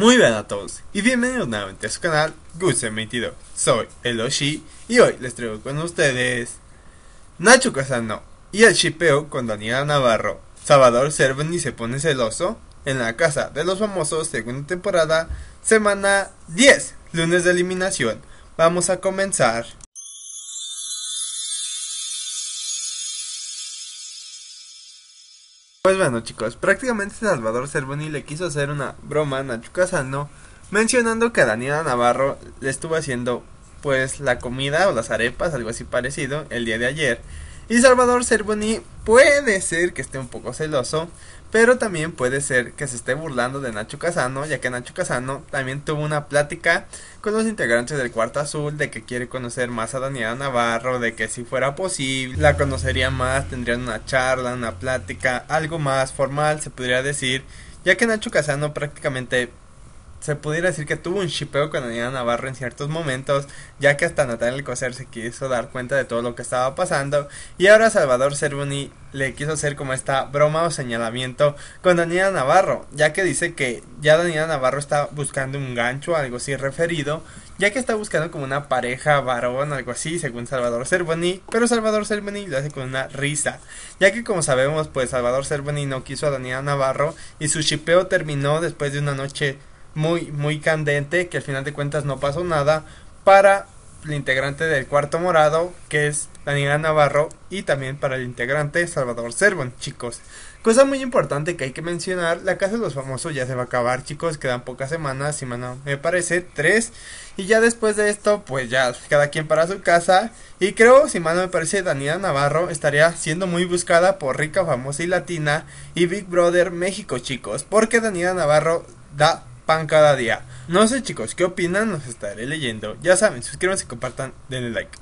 Muy bien a todos y bienvenidos nuevamente a su canal Gusen22. Soy Eloshi y hoy les traigo con ustedes Nacho Casano y el chipeo con Daniela Navarro. Salvador Serveni se pone celoso en la casa de los famosos segunda temporada, semana 10, lunes de eliminación. Vamos a comenzar. Pues bueno chicos, prácticamente Salvador Cervoni le quiso hacer una broma a Nacho Casano mencionando que a Daniela Navarro le estuvo haciendo pues la comida o las arepas, algo así parecido, el día de ayer y Salvador Cervoni puede ser que esté un poco celoso, pero también puede ser que se esté burlando de Nacho Casano, ya que Nacho Casano también tuvo una plática con los integrantes del Cuarto Azul de que quiere conocer más a Daniela Navarro, de que si fuera posible la conocería más, tendrían una charla, una plática, algo más formal se podría decir, ya que Nacho Casano prácticamente se pudiera decir que tuvo un chipeo con Daniela Navarro en ciertos momentos, ya que hasta Natalia Alcocer se quiso dar cuenta de todo lo que estaba pasando, y ahora Salvador Cervoni le quiso hacer como esta broma o señalamiento con Daniela Navarro, ya que dice que ya Daniela Navarro está buscando un gancho, algo así referido, ya que está buscando como una pareja varón, algo así, según Salvador Cervoni, pero Salvador Cervoni lo hace con una risa, ya que como sabemos, pues Salvador Cervoni no quiso a Daniela Navarro y su chipeo terminó después de una noche muy, muy candente, que al final de cuentas no pasó nada, para el integrante del cuarto morado, que es Daniela Navarro, y también para el integrante Salvador Servón chicos. Cosa muy importante que hay que mencionar, la Casa de los Famosos ya se va a acabar, chicos, quedan pocas semanas, semana me parece, tres, y ya después de esto, pues ya, cada quien para su casa, y creo, si mal me parece, Daniela Navarro estaría siendo muy buscada por rica, famosa y latina, y Big Brother México, chicos, porque Daniela Navarro da cada día. No sé chicos, ¿qué opinan? Nos estaré leyendo. Ya saben, suscríbanse, compartan, denle like.